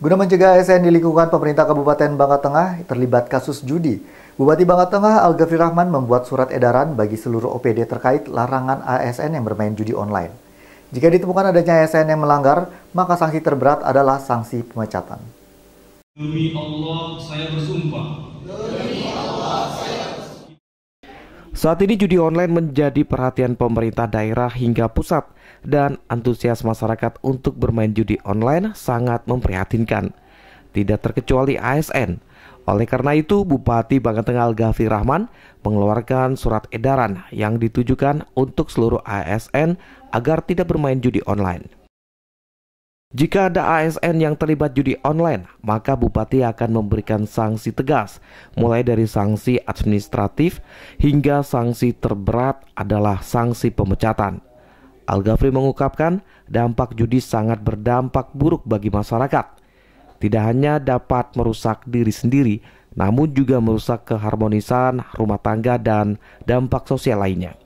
Guna mencegah ASN di lingkungan pemerintah Kabupaten Bangka Tengah terlibat kasus judi, Bupati Bangka Tengah al Rahman membuat surat edaran bagi seluruh OPD terkait larangan ASN yang bermain judi online. Jika ditemukan adanya ASN yang melanggar, maka sanksi terberat adalah sanksi pemecatan. Demi Allah, saya bersumpah. Demi saat ini judi online menjadi perhatian pemerintah daerah hingga pusat dan antusias masyarakat untuk bermain judi online sangat memprihatinkan. Tidak terkecuali ASN. Oleh karena itu, Bupati Bangka Tengah Gavi Rahman mengeluarkan surat edaran yang ditujukan untuk seluruh ASN agar tidak bermain judi online. Jika ada ASN yang terlibat judi online, maka bupati akan memberikan sanksi tegas, mulai dari sanksi administratif hingga sanksi terberat adalah sanksi pemecatan. Al-Ghafri mengungkapkan, dampak judi sangat berdampak buruk bagi masyarakat. Tidak hanya dapat merusak diri sendiri, namun juga merusak keharmonisan rumah tangga dan dampak sosial lainnya.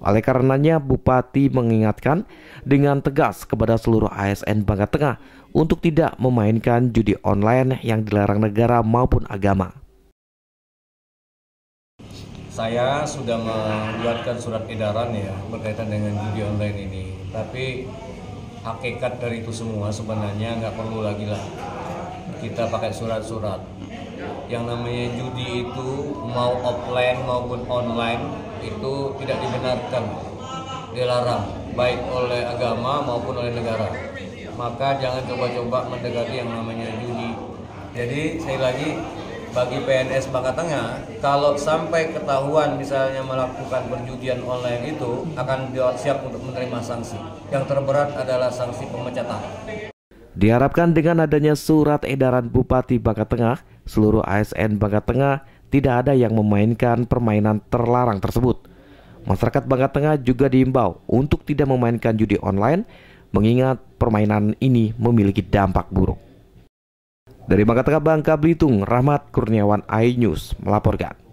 Oleh karenanya, Bupati mengingatkan dengan tegas kepada seluruh ASN Bangka Tengah untuk tidak memainkan judi online yang dilarang negara maupun agama. Saya sudah mengeluarkan surat edaran ya berkaitan dengan judi online ini, tapi hakikat dari itu semua sebenarnya nggak perlu lagi lah kita pakai surat-surat yang namanya judi itu mau offline maupun online itu tidak dibenarkan dilarang baik oleh agama maupun oleh negara maka jangan coba-coba mendekati yang namanya judi jadi saya lagi bagi PNS Bangka Tengah kalau sampai ketahuan misalnya melakukan perjudian online itu akan siap untuk menerima sanksi yang terberat adalah sanksi pemecatan Diharapkan dengan adanya surat edaran Bupati Bangka Tengah Seluruh ASN Bangka Tengah tidak ada yang memainkan permainan terlarang tersebut. Masyarakat Bangka Tengah juga diimbau untuk tidak memainkan judi online mengingat permainan ini memiliki dampak buruk. Dari Bangka Tengah Bangka Belitung, Rahmat Kurniawan iNews melaporkan.